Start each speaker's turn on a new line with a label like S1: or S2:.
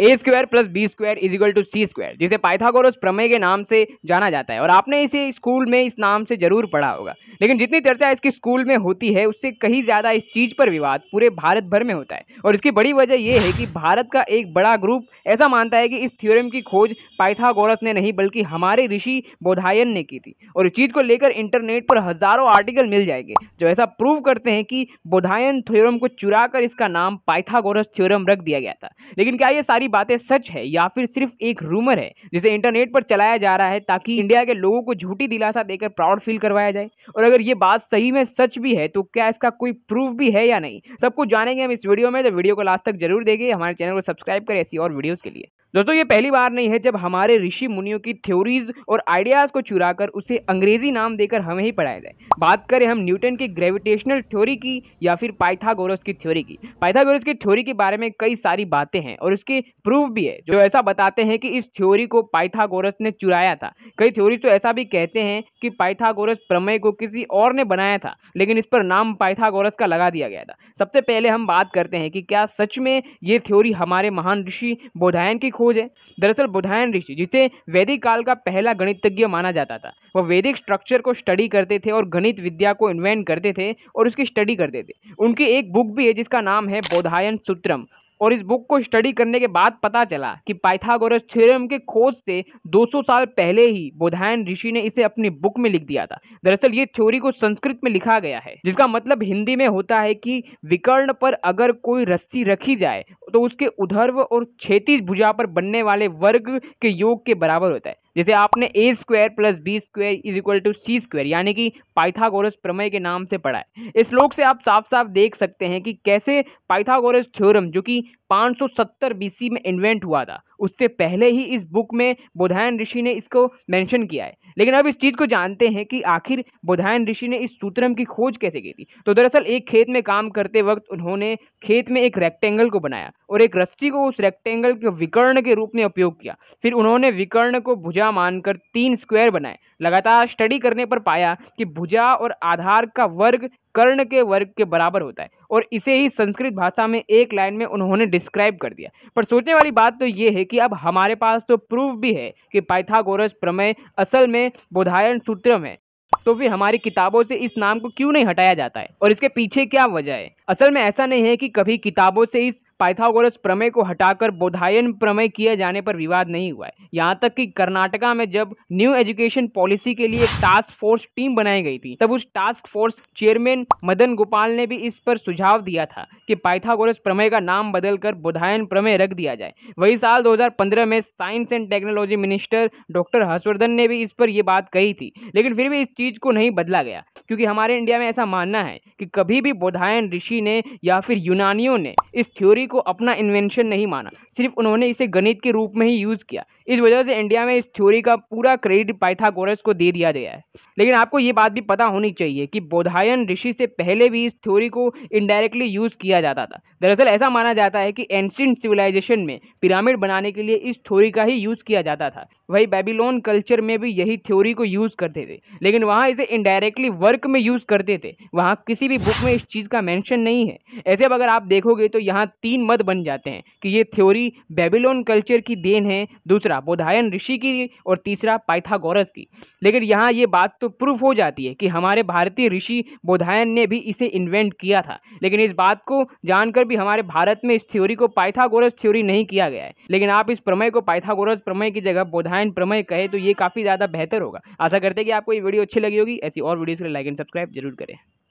S1: A square plus B square is equal to C square जिसे Pythagoras प्रमेय के नाम से जाना जाता है और आपने इसे स्कूल में इस नाम से जरूर पढ़ा होगा लेकिन जितनी चर्चा इसकी स्कूल में होती है उससे कहीं ज़्यादा इस चीज़ पर विवाद पूरे भारत भर में होता है और इसकी बड़ी वजह यह है कि भारत का एक बड़ा ग्रुप ऐसा मानता है कि इस थ्योरम की खोज पाइथागोरस ने नहीं बल्कि हमारे ऋषि बोधायन ने की थी और इस चीज़ को लेकर इंटरनेट पर हज़ारों आर्टिकल मिल जाएंगे जो ऐसा प्रूव करते हैं कि बोधायन थ्योरम को चुरा इसका नाम पाइथागोरस थ्योरम रख दिया गया था लेकिन क्या ये सारी सारी बातें सच है या फिर सिर्फ एक रूमर है जिसे इंटरनेट पर चलाया जा रहा है ताकि इंडिया के लोगों को झूठी दिलासा देकर प्राउड फील करवाया जाए और अगर ये बात सही में सच भी है तो क्या इसका कोई प्रूफ भी है या नहीं सब कुछ जानेंगे हम इस वीडियो में तो वीडियो को लास्ट तक जरूर देखिए हमारे चैनल को सब्सक्राइब करें ऐसी और वीडियोज़ के लिए दोस्तों ये पहली बार नहीं है जब हमारे ऋषि मुनियों की थ्योरीज और आइडियाज़ को चुराकर उसे अंग्रेजी नाम देकर हमें ही पढ़ाया जाए बात करें हम न्यूटन की ग्रेविटेशनल थ्योरी की या फिर पाइथागोरस की थ्योरी की पाइथागोरस की थ्योरी के बारे में कई सारी बातें हैं और उसके प्रूफ भी है जो ऐसा बताते हैं कि इस थ्योरी को पाइथागोरस ने चुराया था कई थ्योरी तो ऐसा भी कहते हैं कि पाइथागोरस प्रमेय को किसी और ने बनाया था लेकिन इस पर नाम पाइथागोरस का लगा दिया गया था सबसे पहले हम बात करते हैं कि क्या सच में ये थ्योरी हमारे महान ऋषि बोधायन की खोज है दरअसल बुधायन ऋषि जिसे वैदिक काल का पहला गणितज्ञ माना जाता था वह वैदिक स्ट्रक्चर को स्टडी करते थे और गणित विद्या को इन्वेंट करते थे और उसकी स्टडी करते थे उनकी एक बुक भी है जिसका नाम है बोधायन सूत्रम और इस बुक को स्टडी करने के बाद पता चला कि पाइथागोरस थ्योरम के खोज से 200 साल पहले ही बोधायन ऋषि ने इसे अपनी बुक में लिख दिया था दरअसल ये थ्योरी को संस्कृत में लिखा गया है जिसका मतलब हिंदी में होता है कि विकर्ण पर अगर कोई रस्सी रखी जाए तो उसके उधर्व और क्षेत्रीय भुजा पर बनने वाले वर्ग के योग के बराबर होता है जैसे आपने A square plus B square is equal to C square यानी कि पाइथागोरस प्रमेय के नाम से पढ़ा है इस श्लोक से आप साफ साफ देख सकते हैं कि कैसे पाइथागोरस थ्योरम जो कि 570 बीसी में इन्वेंट हुआ था उससे पहले ही इस बुक में बोधायन ऋषि ने इसको मेंशन किया है लेकिन अब इस चीज़ को जानते हैं कि आखिर बोधायन ऋषि ने इस सूत्रम की खोज कैसे की थी तो दरअसल एक खेत में काम करते वक्त उन्होंने खेत में एक रेक्टेंगल को बनाया और एक रस्सी को उस रेक्टेंगल के विकर्ण के रूप में उपयोग किया फिर उन्होंने विकर्ण को भुजा मानकर तीन स्क्वायर बनाए लगातार स्टडी करने पर पाया कि भुजा और आधार का वर्ग कर्ण के वर्ग के बराबर होता है और इसे ही संस्कृत भाषा में एक लाइन में उन्होंने डिस्क्राइब कर दिया पर सोचने वाली बात तो ये है कि अब हमारे पास तो प्रूफ भी है कि पाइथागोरस प्रमेय असल में बोधायन सूत्र है तो फिर हमारी किताबों से इस नाम को क्यों नहीं हटाया जाता है और इसके पीछे क्या वजह है असल में ऐसा नहीं है कि कभी किताबों से इस पाइथागोरस प्रमेय को हटाकर बोधायन प्रमेय किए जाने पर विवाद नहीं हुआ है यहाँ तक कि कर्नाटका में जब न्यू एजुकेशन पॉलिसी के लिए टास्क फोर्स टीम बनाई गई थी तब उस task force chairman Madan Gopal ने भी इस पर सुझाव दिया था कि पाइथागोरस प्रमेय का नाम बदलकर बोधायन प्रमेय रख दिया जाए वही साल 2015 में science and technology minister doctor Harshvardhan ने भी इस पर यह बात कही थी लेकिन फिर भी इस चीज़ को नहीं बदला गया क्योंकि हमारे इंडिया में ऐसा मानना है कि कभी भी बोधायन ऋषि ने या फिर यूनानियों ने इस थ्योरी को अपना इन्वेंशन नहीं माना सिर्फ उन्होंने इसे गणित के रूप में ही यूज़ किया इस वजह से इंडिया में इस थ्योरी का पूरा क्रेडिट पाइथागोरस को दे दिया गया है लेकिन आपको ये बात भी पता होनी चाहिए कि बोधायन ऋषि से पहले भी इस थ्योरी को इनडायरेक्टली यूज़ किया जाता था दरअसल ऐसा माना जाता है कि एंशियंट सिविलाइजेशन में पिरामिड बनाने के लिए इस थ्योरी का ही यूज़ किया जाता था वही बेबीलोन कल्चर में भी यही थ्योरी को यूज़ करते थे लेकिन वहाँ इसे इनडायरेक्टली वर्क वर्क में यूज़ करते थे वहाँ किसी भी बुक में इस चीज़ का मेंशन नहीं है ऐसे अब अगर आप देखोगे तो यहाँ तीन मत बन जाते हैं कि ये थ्योरी बेबीलोन कल्चर की देन है दूसरा बोधायन ऋषि की और तीसरा पाइथागोरस की लेकिन यहाँ ये बात तो प्रूफ हो जाती है कि हमारे भारतीय ऋषि बोधायन ने भी इसे इन्वेंट किया था लेकिन इस बात को जानकर भी हमारे भारत में इस थ्योरी को पाइथागोरस थ्योरी नहीं किया गया है लेकिन आप इस प्रमेय को पाइथागोरस प्रमेय की जगह बोधायन प्रमेय कहे तो ये काफ़ी ज़्यादा बेहतर होगा आशा करते हैं कि आपको ये वीडियो अच्छी लगी होगी ऐसी और वीडियोज़ के लिए लाइक एंड सब्सक्राइब जरूर करें